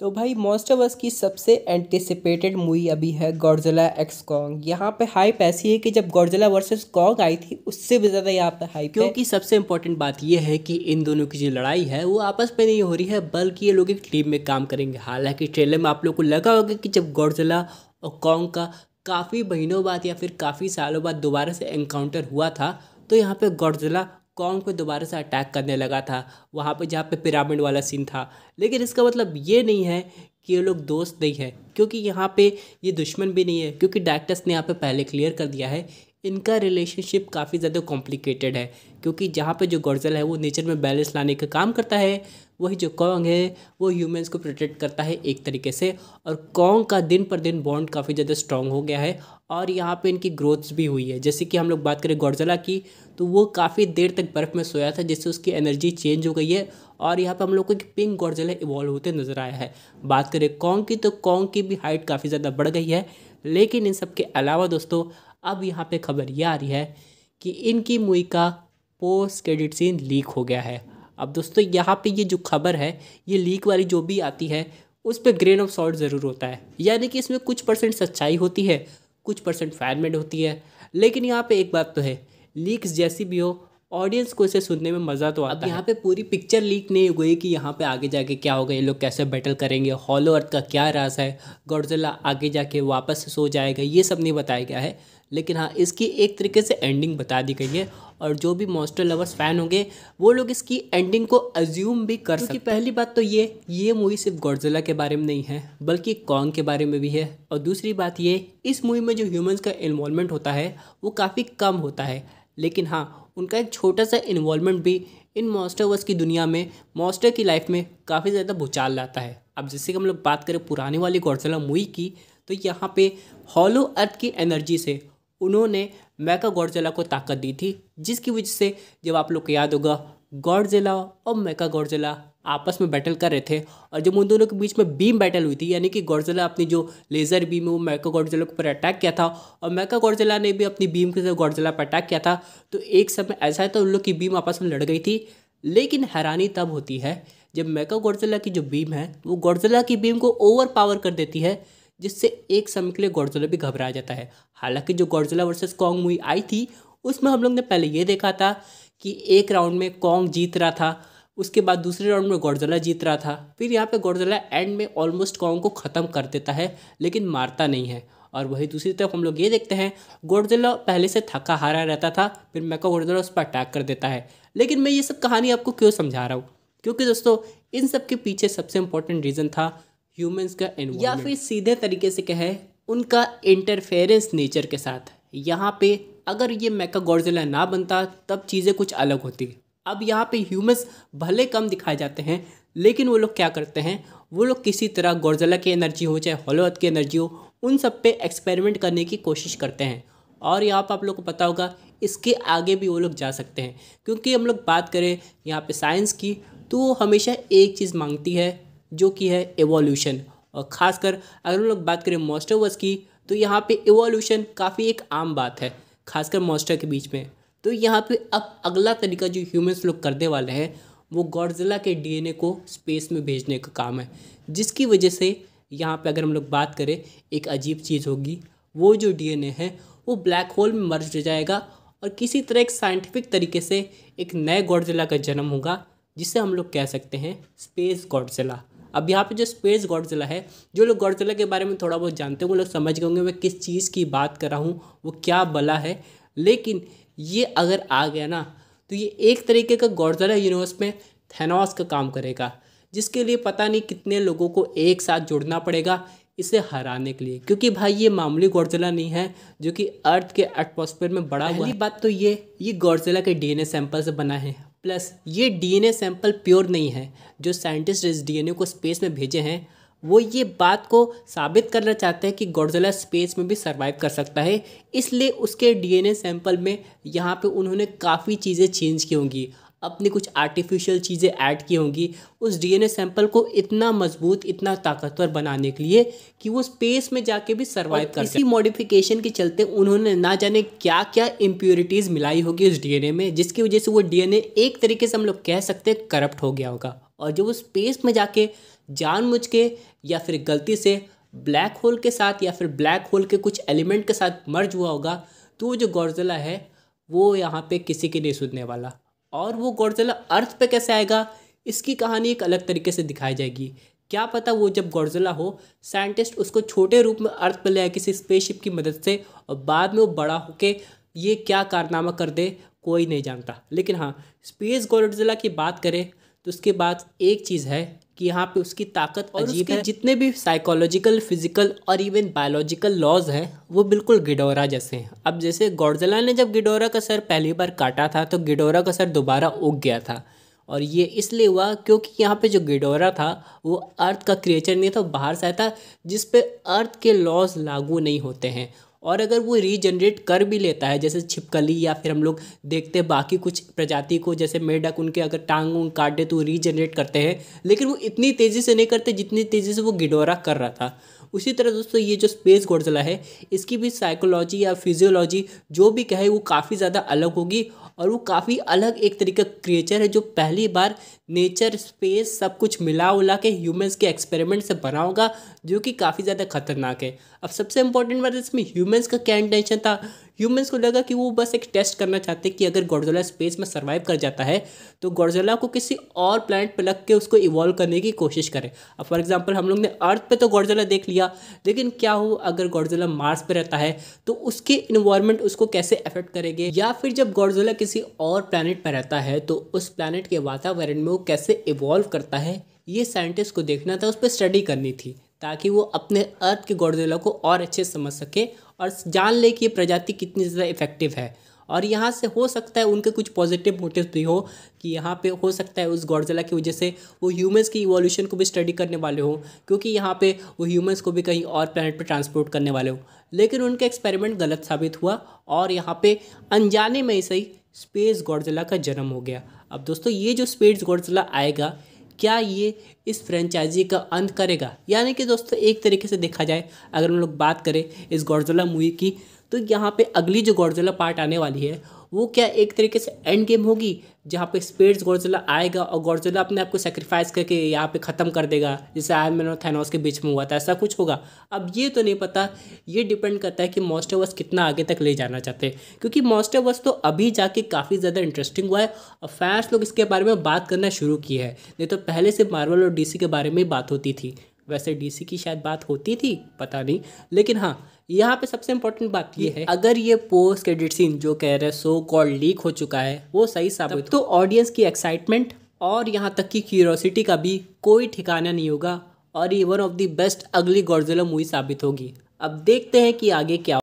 तो भाई मोस्ट अस की सबसे एंटिसिपेटेड मूवी अभी है गौरजला एक्स कॉन्ग यहाँ पे हाइप ऐसी है कि जब गौरजला वर्सेस कॉन्ग आई थी उससे भी ज़्यादा यहाँ पे हाइप क्योंकि सबसे इम्पोर्टेंट बात यह है कि इन दोनों की जो लड़ाई है वो आपस में नहीं हो रही है बल्कि ये लोग एक टीम में काम करेंगे हालांकि ट्रेलर में आप लोग को लगा होगा कि जब गौरजला और कॉन्ग का काफ़ी महीनों बाद या फिर काफ़ी सालों बाद दोबारा से एनकाउंटर हुआ था तो यहाँ पर गौरजला कॉन्ग को दोबारा से अटैक करने लगा था वहाँ पे जहाँ पे पिरामिड वाला सीन था लेकिन इसका मतलब ये नहीं है कि ये लोग दोस्त नहीं है क्योंकि यहाँ पे ये दुश्मन भी नहीं है क्योंकि डायरेक्टर्स ने यहाँ पे पहले क्लियर कर दिया है इनका रिलेशनशिप काफ़ी ज़्यादा कॉम्प्लिकेटेड है क्योंकि जहाँ पे जो गर्जल है वो नेचर में बैलेंस लाने का काम करता है वही जो कॉन्ग है वो ह्यूमंस को प्रोटेक्ट करता है एक तरीके से और कॉन्ग का दिन पर दिन बॉन्ड काफ़ी ज़्यादा स्ट्रॉन्ग हो गया है और यहाँ पे इनकी ग्रोथ्स भी हुई है जैसे कि हम लोग बात करें गौरजला की तो वो काफ़ी देर तक बर्फ़ में सोया था जिससे उसकी एनर्जी चेंज हो गई है और यहाँ पे हम लोग को एक पिंक गौरजला इवॉल्व होते नज़र आया है बात करें कॉन्ग की तो कॉन्ग की भी हाइट काफ़ी ज़्यादा बढ़ गई है लेकिन इन सब के अलावा दोस्तों अब यहाँ पर खबर ये आ रही है कि इनकी मुई का पोस्ट क्रेडिट सीन लीक हो गया है अब दोस्तों यहाँ पे ये जो खबर है ये लीक वाली जो भी आती है उस पर ग्रेन ऑफ सॉल्ट ज़रूर होता है यानी कि इसमें कुछ परसेंट सच्चाई होती है कुछ परसेंट फैनमेड होती है लेकिन यहाँ पे एक बात तो है लीक्स जैसी भी हो ऑडियंस को इसे सुनने में मज़ा तो आता है यहाँ पे पूरी पिक्चर लीक नहीं हुई कि यहाँ पे आगे जाके क्या होगा ये लोग कैसे बैटल करेंगे हॉलो अर्थ का क्या रास है गौरजिला आगे जाके वापस सो जाएगा ये सब नहीं बताया गया है लेकिन हाँ इसकी एक तरीके से एंडिंग बता दी गई है और जो भी मॉन्स्टर लवर्स फैन होंगे वो लोग इसकी एंडिंग को अज्यूम भी कर सकते हैं पहली बात तो ये ये मूवी सिर्फ गॉडजिला के बारे में नहीं है बल्कि कॉन्ग के बारे में भी है और दूसरी बात ये इस मूवी में जो ह्यूमंस का इन्वॉलमेंट होता है वो काफ़ी कम होता है लेकिन हाँ उनका एक छोटा सा इन्वॉलमेंट भी इन मॉन्स्टरवर्स की दुनिया में मॉस्टर की लाइफ में काफ़ी ज़्यादा भूचाल लाता है अब जैसे कि हम लोग बात करें पुराने वाली गौरसला मूवी की तो यहाँ पे हॉलो अर्थ की एनर्जी से उन्होंने मैका गौरजला को ताकत दी थी जिसकी वजह से जब आप लोग को याद होगा गौरजला और मैका गौरजला आपस में बैटल कर रहे थे और जब उन दोनों के बीच में बीम बैटल हुई थी यानी कि गौरजला अपनी जो लेज़र बीम है वो मैका गौरजला के ऊपर अटैक किया था और मैका गौरजला ने भी अपनी बीम के साथ पर अटैक किया था तो एक समय ऐसा है तो उन लोग की बीम आपस में लड़ गई थी लेकिन हैरानी तब होती है जब मैका गौरजला की जो बीम है वो गौरजला की बीम को ओवर पावर कर देती है जिससे एक समय के लिए गौरजला भी घबरा जाता है हालांकि जो गौरजला वर्सेस कॉन्ग मूवी आई थी उसमें हम लोग ने पहले ये देखा था कि एक राउंड में कॉन्ग जीत रहा था उसके बाद दूसरे राउंड में गौरजला जीत रहा था फिर यहाँ पे गौरजला एंड में ऑलमोस्ट कॉन्ग को ख़त्म कर देता है लेकिन मारता नहीं है और वही दूसरी तरफ हम लोग ये देखते हैं गोडजिला पहले से थका हारा रहता था फिर मैका गोडजिला उस पर अटैक कर देता है लेकिन मैं ये सब कहानी आपको क्यों समझा रहा हूँ क्योंकि दोस्तों इन सब के पीछे सबसे इम्पोर्टेंट रीज़न था ह्यूमंस का या फिर सीधे तरीके से कहे उनका इंटरफेरेंस नेचर के साथ यहाँ पे अगर ये मेका गौरजिला ना बनता तब चीज़ें कुछ अलग होती अब यहाँ पे ह्यूमंस भले कम दिखाए जाते हैं लेकिन वो लोग क्या करते हैं वो लोग किसी तरह गौरजिला की एनर्जी हो चाहे हॉलोअर्थ की एनर्जी हो उन सब पे एक्सपेरिमेंट करने की कोशिश करते हैं और यहाँ पर आप लोग को पता होगा इसके आगे भी वो लोग जा सकते हैं क्योंकि हम लोग बात करें यहाँ पे साइंस की तो वो हमेशा एक चीज़ मांगती है जो कि है एवोल्यूशन और ख़ासकर अगर हम लोग बात करें मॉस्टोवर्स की तो यहाँ पे एवोल्यूशन काफ़ी एक आम बात है खासकर मॉस्टर के बीच में तो यहाँ पे अब अगला तरीका जो ह्यूमंस लोग करने वाले हैं वो गॉडजिला के डीएनए को स्पेस में भेजने का काम है जिसकी वजह से यहाँ पे अगर हम लोग बात करें एक अजीब चीज़ होगी वो जो डीएनए है वो ब्लैक होल में मर्ज हो जाएगा और किसी तरह एक साइंटिफिक तरीके से एक नए गॉडजिला का जन्म होगा जिसे हम लोग कह सकते हैं स्पेस गौडजिला अब यहाँ पे जो स्पेस गॉडजिला है जो लोग गौरतला के बारे में थोड़ा बहुत जानते हैं वो लोग समझ गए होंगे मैं किस चीज़ की बात कर रहा हूँ वो क्या बला है लेकिन ये अगर आ गया ना तो ये एक तरीके का गॉडजिला यूनिवर्स में थेनास का काम करेगा जिसके लिए पता नहीं कितने लोगों को एक साथ जुड़ना पड़ेगा इसे हराने के लिए क्योंकि भाई ये मामूली गौरजिला नहीं है जो कि अर्थ के एटमोसफेयर में बड़ा हुआ बात तो ये ये गौरजिला के डीएनए सैंपल से बना है प्लस ये डीएनए सैंपल प्योर नहीं है जो साइंटिस्ट इस डीएनए को स्पेस में भेजे हैं वो ये बात को साबित करना चाहते हैं कि गौरजला स्पेस में भी सरवाइव कर सकता है इसलिए उसके डीएनए सैंपल में यहाँ पे उन्होंने काफ़ी चीज़ें चेंज की होंगी अपनी कुछ आर्टिफिशियल चीज़ें ऐड की होंगी उस डीएनए सैंपल को इतना मजबूत इतना ताकतवर बनाने के लिए कि वो स्पेस में जाके भी सर्वाइव कर इसी मॉडिफिकेशन के चलते उन्होंने ना जाने क्या क्या इम्प्योरिटीज़ मिलाई होगी उस डीएनए में जिसकी वजह से वो डीएनए एक तरीके से हम लोग कह सकते हैं करप्ट हो गया होगा और जब वो स्पेस में जाके जानबूझ के या फिर गलती से ब्लैक होल के साथ या फिर ब्लैक होल के कुछ एलिमेंट के साथ मर्ज हुआ होगा तो वो जो गौरजला है वो यहाँ पे किसी के नहीं सुनने वाला और वो गौरजला अर्थ पे कैसे आएगा इसकी कहानी एक अलग तरीके से दिखाई जाएगी क्या पता वो जब गौरजला हो साइंटिस्ट उसको छोटे रूप में अर्थ पर ले आए किसी स्पेसशिप की मदद से और बाद में वो बड़ा होके ये क्या कारनामा कर दे कोई नहीं जानता लेकिन हाँ स्पेस गौरजला की बात करें तो उसके बाद एक चीज़ है कि यहाँ पे उसकी ताकत और अजीब है जितने भी साइकोलॉजिकल फिजिकल और इवन बायोलॉजिकल लॉज हैं वो बिल्कुल गिडोरा जैसे हैं अब जैसे गौडजला ने जब गिडोरा का सर पहली बार काटा था तो गिडोरा का सर दोबारा उग गया था और ये इसलिए हुआ क्योंकि यहाँ पे जो गिडोरा था वो अर्थ का क्रिएचर नहीं था बाहर से आया था जिस पे अर्थ के लॉज लागू नहीं होते हैं और अगर वो रीजनरेट कर भी लेता है जैसे छिपकली या फिर हम लोग देखते हैं बाकी कुछ प्रजाति को जैसे मेढक उनके अगर टांग उंग काट दे तो रीजनरेट करते हैं लेकिन वो इतनी तेज़ी से नहीं करते जितनी तेज़ी से वो गिडोरा कर रहा था उसी तरह दोस्तों ये जो स्पेस गोडजिला है इसकी भी साइकोलॉजी या फिजियोलॉजी जो भी कहे वो काफ़ी ज़्यादा अलग होगी और वो काफ़ी अलग एक तरीके का क्रिएचर है जो पहली बार नेचर स्पेस सब कुछ मिला उला के ह्यूमंस के एक्सपेरिमेंट से बना होगा जो कि काफ़ी ज़्यादा खतरनाक है अब सबसे इंपॉर्टेंट बात इसमें ह्यूमंस का क्या इंटेंशन था ह्यूमंस को लगा कि वो बस एक टेस्ट करना चाहते हैं कि अगर गॉडजोला स्पेस में सर्वाइव कर जाता है तो गॉडजोला को किसी और प्लानट पर लग के उसको इवॉल्व करने की कोशिश करें अब फॉर एग्जाम्पल हम लोग ने अर्थ पर तो गॉडजोला देख लिया लेकिन क्या हो अगर गॉडजोला मार्स पर रहता है तो उसके इन्वायरमेंट उसको कैसे अफेक्ट करेंगे या फिर जब गॉडजोला किसी और प्लानट पर रहता है तो उस प्लानट के वातावरण में वो कैसे इवॉल्व करता है ये साइंटिस्ट को देखना था उस पर स्टडी करनी थी ताकि वो अपने अर्थ के गौरदेला को और अच्छे समझ सके और जान ले कि ये प्रजाति कितनी ज़्यादा इफेक्टिव है और यहाँ से हो सकता है उनके कुछ पॉजिटिव मोटिव भी हो कि यहाँ पे हो सकता है उस गौरजला की वजह से वो ह्यूमंस की इवोल्यूशन को भी स्टडी करने वाले हों क्योंकि यहाँ पे वो ह्यूमंस को भी कहीं और प्लानट पर ट्रांसपोर्ट करने वाले हों लेकिन उनका एक्सपेरिमेंट गलत साबित हुआ और यहाँ पर अनजाने में ही सही स्पेस गौरजला का जन्म हो गया अब दोस्तों ये जो स्पेस गौरजला आएगा क्या ये इस फ्रेंचाइजी का अंत करेगा यानी कि दोस्तों एक तरीके से देखा जाए अगर हम लोग बात करें इस गॉडजोला मूवी की तो यहाँ पे अगली जो गॉडजोला पार्ट आने वाली है वो क्या एक तरीके से एंड गेम होगी जहाँ पे स्पेड्स गॉडजिला आएगा और गॉडजिला अपने आप को सेक्रीफाइस करके यहाँ पे ख़त्म कर देगा जैसे आयरन मैन और थैनोस के बीच में हुआ था ऐसा कुछ होगा अब ये तो नहीं पता ये डिपेंड करता है कि वर्स कितना आगे तक ले जाना चाहते हैं क्योंकि वर्स तो अभी जाके काफ़ी ज़्यादा इंटरेस्टिंग हुआ है और फैंस लोग इसके बारे में बात करना शुरू की है नहीं तो पहले से मार्वल और डीसी के बारे में बात होती थी वैसे डीसी की शायद बात होती थी पता नहीं लेकिन हाँ यहाँ पे सबसे इम्पोर्टेंट बात ये है अगर ये पोस्ट क्रेडिट सीन जो कह रहे सो कॉल लीक हो चुका है वो सही साबित तो ऑडियंस की एक्साइटमेंट और यहाँ तक की क्यूरोसिटी का भी कोई ठिकाना नहीं होगा और ये वन ऑफ द बेस्ट अगली गौरजिला मूवी साबित होगी अब देखते हैं कि आगे क्या